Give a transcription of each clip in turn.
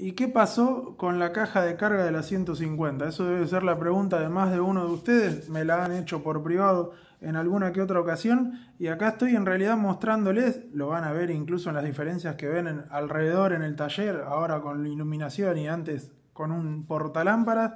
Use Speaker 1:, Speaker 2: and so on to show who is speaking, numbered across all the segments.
Speaker 1: ¿Y qué pasó con la caja de carga de la 150? Eso debe ser la pregunta de más de uno de ustedes. Me la han hecho por privado en alguna que otra ocasión. Y acá estoy en realidad mostrándoles, lo van a ver incluso en las diferencias que ven alrededor en el taller, ahora con la iluminación y antes con un portalámparas.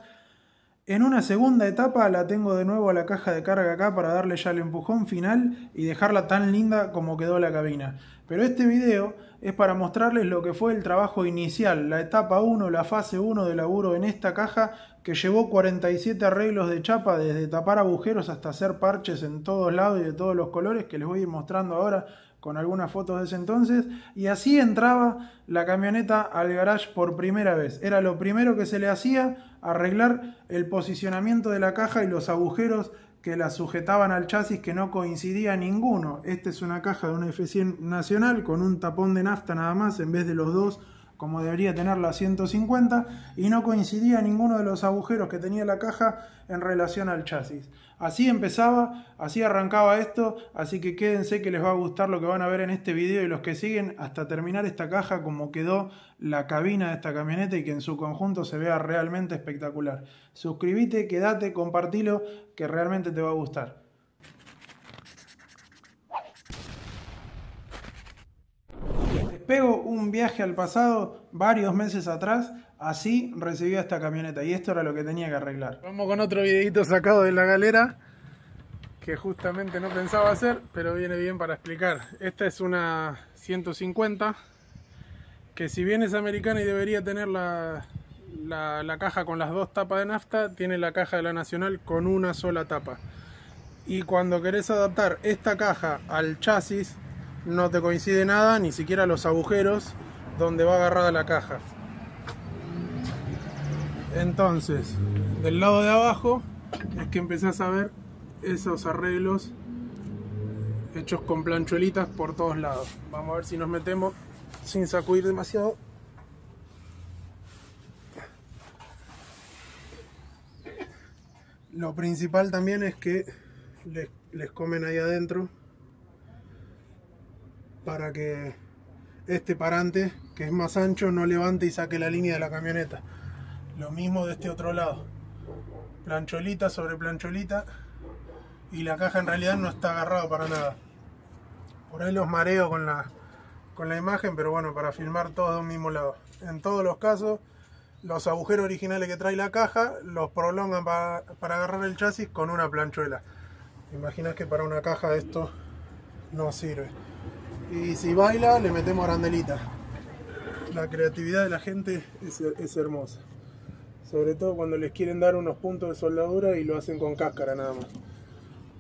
Speaker 1: En una segunda etapa la tengo de nuevo a la caja de carga acá para darle ya el empujón final y dejarla tan linda como quedó la cabina. Pero este video es para mostrarles lo que fue el trabajo inicial, la etapa 1, la fase 1 de laburo en esta caja que llevó 47 arreglos de chapa desde tapar agujeros hasta hacer parches en todos lados y de todos los colores que les voy a ir mostrando ahora con algunas fotos de ese entonces y así entraba la camioneta al garage por primera vez. Era lo primero que se le hacía arreglar el posicionamiento de la caja y los agujeros que la sujetaban al chasis que no coincidía ninguno. Esta es una caja de un F100 nacional con un tapón de nafta nada más en vez de los dos como debería tener la 150 y no coincidía ninguno de los agujeros que tenía la caja en relación al chasis. Así empezaba, así arrancaba esto, así que quédense que les va a gustar lo que van a ver en este video y los que siguen hasta terminar esta caja como quedó la cabina de esta camioneta y que en su conjunto se vea realmente espectacular. Suscríbete, quédate, compartilo, que realmente te va a gustar. pego un viaje al pasado varios meses atrás, así recibí esta camioneta y esto era lo que tenía que arreglar. Vamos con otro videito sacado de la galera que justamente no pensaba hacer, pero viene bien para explicar. Esta es una 150 que si bien es americana y debería tener la, la caja con las dos tapas de nafta, tiene la caja de la nacional con una sola tapa. Y cuando querés adaptar esta caja al chasis, no te coincide nada, ni siquiera los agujeros donde va agarrada la caja. Entonces, del lado de abajo es que empezás a ver esos arreglos hechos con planchuelitas por todos lados. Vamos a ver si nos metemos sin sacudir demasiado. Lo principal también es que les, les comen ahí adentro para que este parante, que es más ancho, no levante y saque la línea de la camioneta. Lo mismo de este otro lado. Plancholita sobre plancholita y la caja en realidad no está agarrada para nada. Por ahí los mareo con la, con la imagen, pero bueno, para filmar todos de un mismo lado. En todos los casos, los agujeros originales que trae la caja los prolongan para, agarrar el chasis con una planchuela. Imaginás que para una caja esto no sirve. Y si baila, le metemos arandelita. La creatividad de la gente es, hermosa. Sobre todo cuando les quieren dar unos puntos de soldadura y lo hacen con cáscara nada más.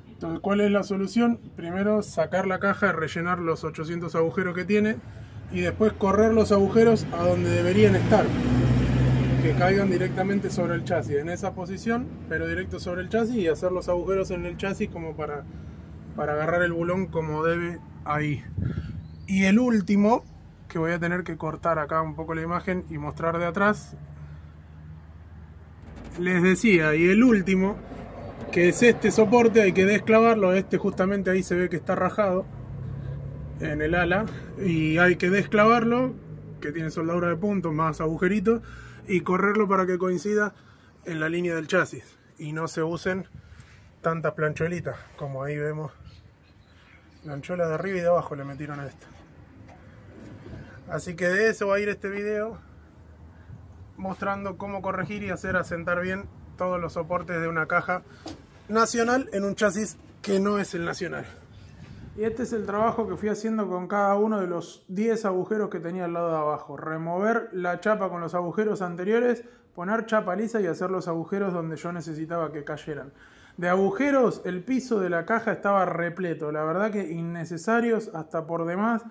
Speaker 1: Entonces, ¿cuál es la solución? Primero sacar la caja, rellenar los 800 agujeros que tiene y después correr los agujeros a donde deberían estar. Que caigan directamente sobre el chasis, en esa posición, pero directo sobre el chasis y hacer los agujeros en el chasis como para, para agarrar el bulón como debe ahí. Y el último, que voy a tener que cortar acá un poco la imagen y mostrar de atrás. Les decía, y el último, que es este soporte, hay que desclavarlo, este justamente ahí se ve que está rajado en el ala, y hay que desclavarlo, que tiene soldadura de punto más agujeritos, y correrlo para que coincida en la línea del chasis, y no se usen tantas planchuelitas, como ahí vemos la anchola de arriba y de abajo le metieron a esto. Así que de eso va a ir este video, mostrando cómo corregir y hacer asentar bien todos los soportes de una caja nacional en un chasis que no es el nacional. Y este es el trabajo que fui haciendo con cada uno de los 10 agujeros que tenía al lado de abajo. Remover la chapa con los agujeros anteriores, poner chapa lisa y hacer los agujeros donde yo necesitaba que cayeran. De agujeros, el piso de la caja estaba repleto, la verdad que innecesarios hasta por demás,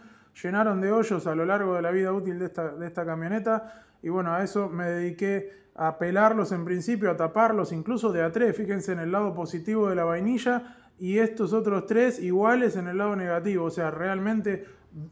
Speaker 1: llenaron de hoyos a lo largo de la vida útil de esta, camioneta y bueno, a eso me dediqué a pelarlos en principio, a taparlos incluso de a tres, fíjense en el lado positivo de la vainilla y estos otros tres iguales en el lado negativo, o sea, realmente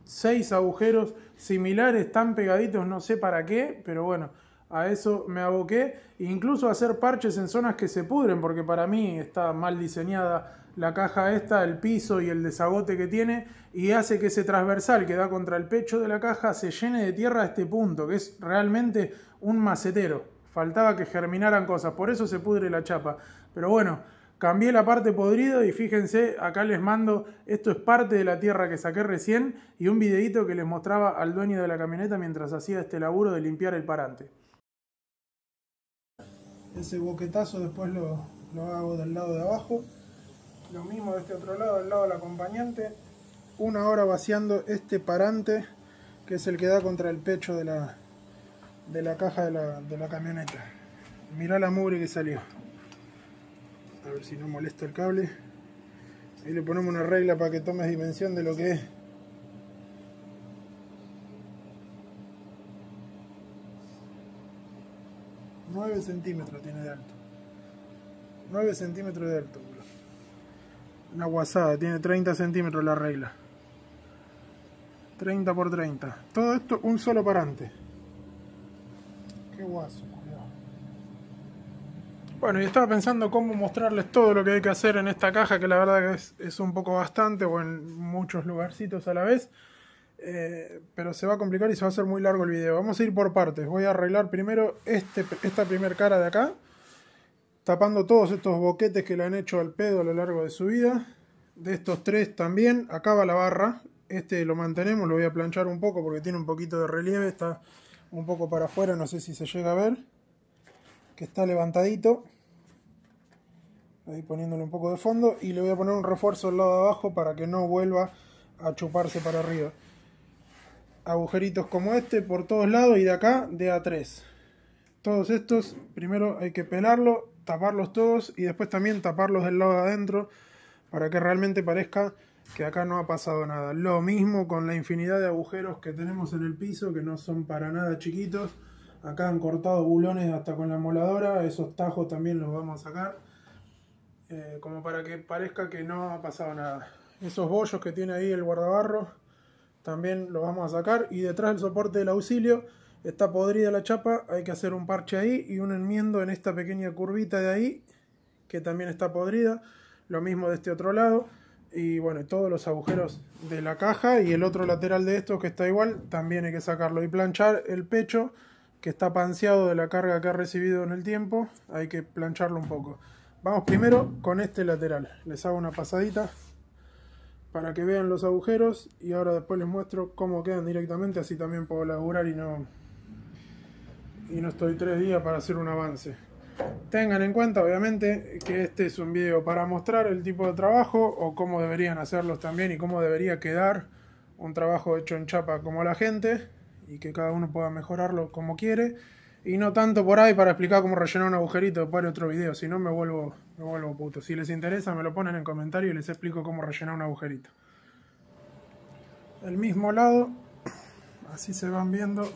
Speaker 1: seis agujeros similares, tan pegaditos, no sé para qué, pero bueno a eso me aboqué, incluso a hacer parches en zonas que se pudren, porque para mí está mal diseñada la caja esta, el piso y el desagote que tiene, y hace que ese transversal que da contra el pecho de la caja se llene de tierra a este punto, que es realmente un macetero. Faltaba que germinaran cosas, por eso se pudre la chapa. Pero bueno, cambié la parte podrida y fíjense, acá les mando, esto es parte de la tierra que saqué recién y un videito que les mostraba al dueño de la camioneta mientras hacía este laburo de limpiar el parante ese boquetazo después lo, hago del lado de abajo lo mismo de este otro lado, del lado del acompañante una hora vaciando este parante que es el que da contra el pecho de la, de la caja de la, de la camioneta mirá la mugre que salió a ver si no molesta el cable y le ponemos una regla para que tomes dimensión de lo que es 9 centímetros tiene de alto. 9 centímetros de alto, Una guasada tiene 30 centímetros la regla. 30 por 30. Todo esto un solo parante. Qué guaso, cuidado. Bueno, y estaba pensando cómo mostrarles todo lo que hay que hacer en esta caja, que la verdad que es, es un poco bastante, o en muchos lugarcitos a la vez. Eh, pero se va a complicar y se va a hacer muy largo el video. Vamos a ir por partes. Voy a arreglar primero este, esta primera cara de acá, tapando todos estos boquetes que le han hecho al pedo a lo largo de su vida. De estos tres también, acá va la barra. Este lo mantenemos, lo voy a planchar un poco porque tiene un poquito de relieve, está un poco para afuera, no sé si se llega a ver. Que está levantadito. Ahí poniéndole un poco de fondo y le voy a poner un refuerzo al lado de abajo para que no vuelva a chuparse para arriba agujeritos como este por todos lados y de acá de a 3 todos estos primero hay que pelarlo taparlos todos y después también taparlos del lado de adentro para que realmente parezca que acá no ha pasado nada lo mismo con la infinidad de agujeros que tenemos en el piso que no son para nada chiquitos acá han cortado bulones hasta con la moladora esos tajos también los vamos a sacar eh, como para que parezca que no ha pasado nada esos bollos que tiene ahí el guardabarro también lo vamos a sacar y detrás del soporte del auxilio está podrida la chapa, hay que hacer un parche ahí y un enmiendo en esta pequeña curvita de ahí que también está podrida, lo mismo de este otro lado y bueno, todos los agujeros de la caja y el otro lateral de estos que está igual también hay que sacarlo y planchar el pecho que está panseado de la carga que ha recibido en el tiempo, hay que plancharlo un poco. Vamos primero con este lateral, les hago una pasadita para que vean los agujeros y ahora después les muestro cómo quedan directamente así también puedo laburar y no y no estoy tres días para hacer un avance tengan en cuenta obviamente que este es un video para mostrar el tipo de trabajo o cómo deberían hacerlos también y cómo debería quedar un trabajo hecho en chapa como la gente y que cada uno pueda mejorarlo como quiere y no tanto por ahí para explicar cómo rellenar un agujerito para otro video. Si no, me vuelvo, me vuelvo puto. Si les interesa, me lo ponen en comentario y les explico cómo rellenar un agujerito. El mismo lado, así se van viendo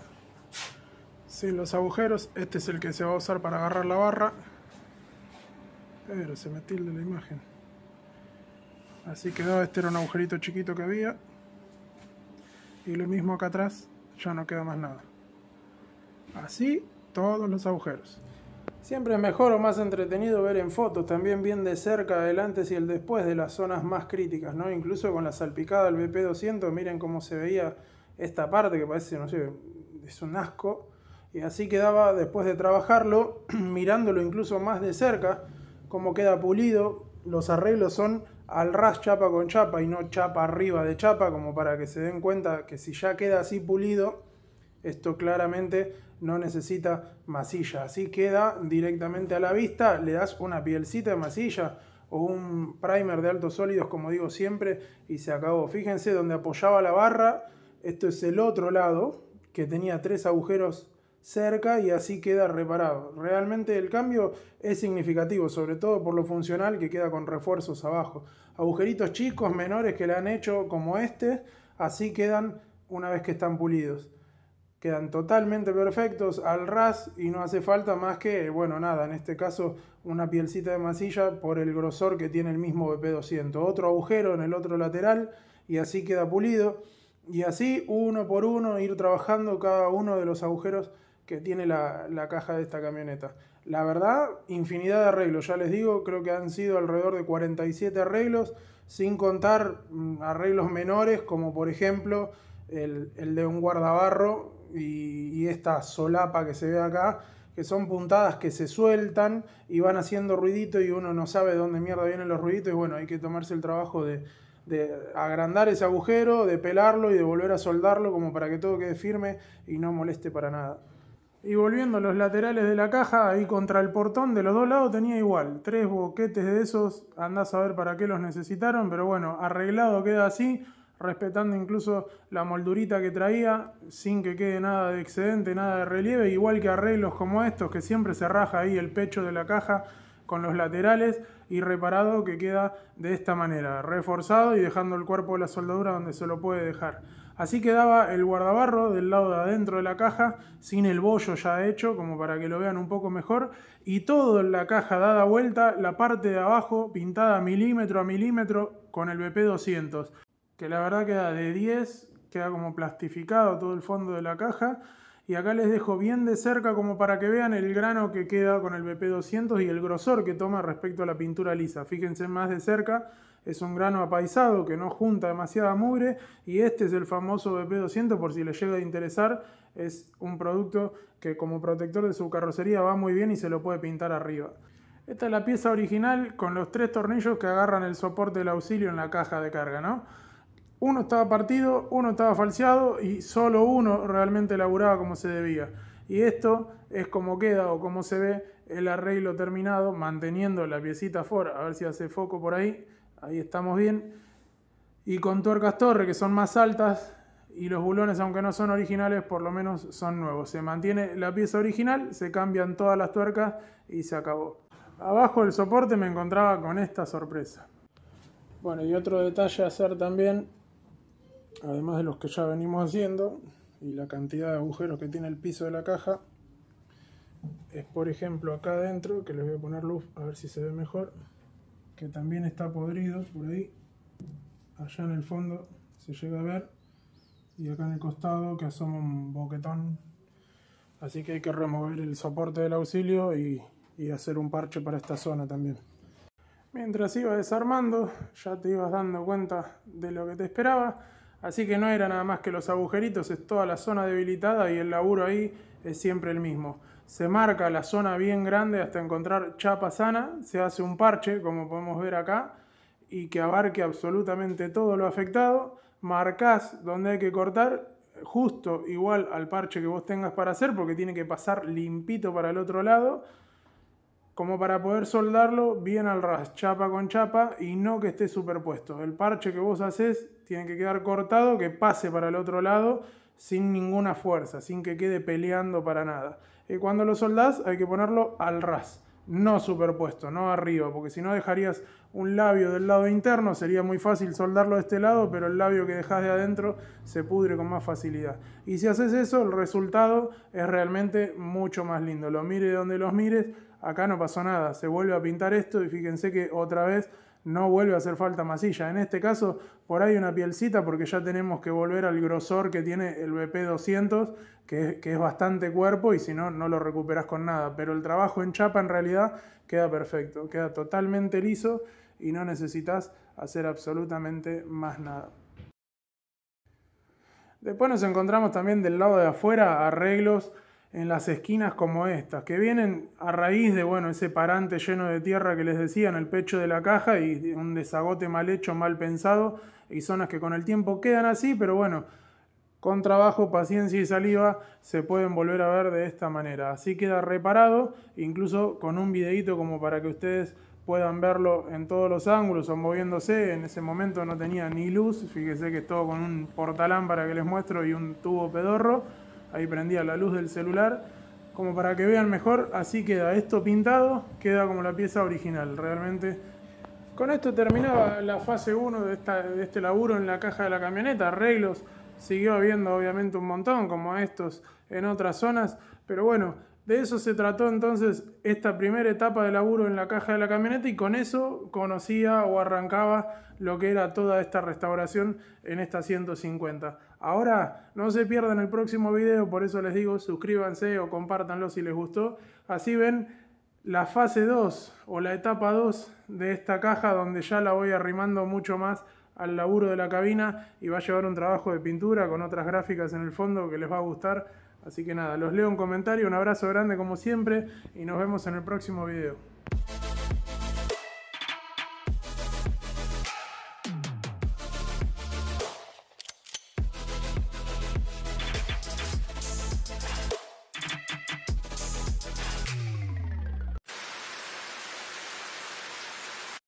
Speaker 1: sí, los agujeros. Este es el que se va a usar para agarrar la barra. Pero se me tilde la imagen. Así quedó, este era un agujerito chiquito que había. Y lo mismo acá atrás, ya no queda más nada. Así todos los agujeros. Siempre es mejor o más entretenido ver en fotos también bien de cerca el antes y el después de las zonas más críticas, ¿no? Incluso con la salpicada del BP200, miren cómo se veía esta parte que parece, no sé, es un asco. Y así quedaba después de trabajarlo, mirándolo incluso más de cerca, cómo queda pulido. Los arreglos son al ras chapa con chapa y no chapa arriba de chapa, como para que se den cuenta que si ya queda así pulido, esto claramente no necesita masilla. Así queda directamente a la vista, le das una pielcita de masilla o un primer de altos sólidos, como digo siempre, y se acabó. Fíjense donde apoyaba la barra, esto es el otro lado, que tenía tres agujeros cerca y así queda reparado. Realmente el cambio es significativo, sobre todo por lo funcional que queda con refuerzos abajo. Agujeritos chicos, menores que le han hecho como este, así quedan una vez que están pulidos quedan totalmente perfectos al ras y no hace falta más que, bueno, nada, en este caso una pielcita de masilla por el grosor que tiene el mismo BP200, otro agujero en el otro lateral y así queda pulido. Y así uno por uno ir trabajando cada uno de los agujeros que tiene la, caja de esta camioneta. La verdad, infinidad de arreglos, ya les digo, creo que han sido alrededor de 47 arreglos, sin contar mm, arreglos menores como por ejemplo el, el de un guardabarro y, esta solapa que se ve acá, que son puntadas que se sueltan y van haciendo ruidito y uno no sabe dónde mierda vienen los ruiditos y bueno, hay que tomarse el trabajo de, de agrandar ese agujero, de pelarlo y de volver a soldarlo como para que todo quede firme y no moleste para nada. Y volviendo a los laterales de la caja, ahí contra el portón de los dos lados tenía igual, tres boquetes de esos, andás a ver para qué los necesitaron, pero bueno, arreglado queda así, respetando incluso la moldurita que traía, sin que quede nada de excedente, nada de relieve, igual que arreglos como estos, que siempre se raja ahí el pecho de la caja con los laterales y reparado que queda de esta manera, reforzado y dejando el cuerpo de la soldadura donde se lo puede dejar. Así quedaba el guardabarro del lado de adentro de la caja, sin el bollo ya hecho, como para que lo vean un poco mejor, y todo la caja dada vuelta, la parte de abajo pintada milímetro a milímetro con el BP200 que la verdad queda de 10, queda como plastificado todo el fondo de la caja. Y acá les dejo bien de cerca como para que vean el grano que queda con el BP200 y el grosor que toma respecto a la pintura lisa. Fíjense más de cerca, es un grano apaisado que no junta demasiada mugre y este es el famoso BP200 por si les llega a interesar. Es un producto que como protector de su carrocería va muy bien y se lo puede pintar arriba. Esta es la pieza original con los tres tornillos que agarran el soporte del auxilio en la caja de carga, ¿no? uno estaba partido, uno estaba falseado y solo uno realmente laburaba como se debía. Y esto es como queda o como se ve el arreglo terminado, manteniendo la piecita fuera, a ver si hace foco por ahí, ahí estamos bien. Y con tuercas torre, que son más altas, y los bulones, aunque no son originales, por lo menos son nuevos. Se mantiene la pieza original, se cambian todas las tuercas y se acabó. Abajo del soporte me encontraba con esta sorpresa. Bueno, y otro detalle a hacer también además de los que ya venimos haciendo y la cantidad de agujeros que tiene el piso de la caja es por ejemplo acá adentro que les voy a poner luz a ver si se ve mejor que también está podrido por ahí allá en el fondo se llega a ver y acá en el costado que asoma un boquetón así que hay que remover el soporte del auxilio y, y hacer un parche para esta zona también mientras iba desarmando ya te ibas dando cuenta de lo que te esperaba Así que no era nada más que los agujeritos, es toda la zona debilitada y el laburo ahí es siempre el mismo. Se marca la zona bien grande hasta encontrar chapa sana, se hace un parche, como podemos ver acá, y que abarque absolutamente todo lo afectado. Marcás donde hay que cortar, justo igual al parche que vos tengas para hacer, porque tiene que pasar limpito para el otro lado, como para poder soldarlo bien al ras, chapa con chapa, y no que esté superpuesto. El parche que vos haces tiene que quedar cortado, que pase para el otro lado sin ninguna fuerza, sin que quede peleando para nada. Y eh, cuando lo soldás hay que ponerlo al ras, no superpuesto, no arriba, porque si no dejarías un labio del lado interno, sería muy fácil soldarlo de este lado, pero el labio que dejas de adentro se pudre con más facilidad. Y si haces eso, el resultado es realmente mucho más lindo. Lo mire donde los mires, acá no pasó nada, se vuelve a pintar esto y fíjense que otra vez no vuelve a hacer falta masilla. En este caso por ahí una pielcita porque ya tenemos que volver al grosor que tiene el BP200, que, que es bastante cuerpo y si no, no lo recuperas con nada. Pero el trabajo en chapa en realidad queda perfecto, queda totalmente liso y no necesitas hacer absolutamente más nada. Después nos encontramos también del lado de afuera arreglos en las esquinas como estas, que vienen a raíz de bueno, ese parante lleno de tierra que les decía en el pecho de la caja y un desagote mal hecho, mal pensado, y zonas que con el tiempo quedan así, pero bueno, con trabajo, paciencia y saliva se pueden volver a ver de esta manera. Así queda reparado, incluso con un videito como para que ustedes puedan verlo en todos los ángulos o moviéndose. En ese momento no tenía ni luz, fíjese que todo con un portalámpara que les muestro y un tubo pedorro ahí prendía la luz del celular, como para que vean mejor, así queda esto pintado, queda como la pieza original, realmente. Con esto terminaba la fase 1 de, este laburo en la caja de la camioneta, arreglos, siguió habiendo obviamente un montón como estos en otras zonas, pero bueno, de eso se trató entonces esta primera etapa de laburo en la caja de la camioneta y con eso conocía o arrancaba lo que era toda esta restauración en esta 150. Ahora no se pierdan el próximo video, por eso les digo, suscríbanse o compártanlo si les gustó. Así ven la fase 2 o la etapa 2 de esta caja donde ya la voy arrimando mucho más al laburo de la cabina y va a llevar un trabajo de pintura con otras gráficas en el fondo que les va a gustar. Así que nada, los leo en comentario, un abrazo grande como siempre y nos vemos en el próximo video.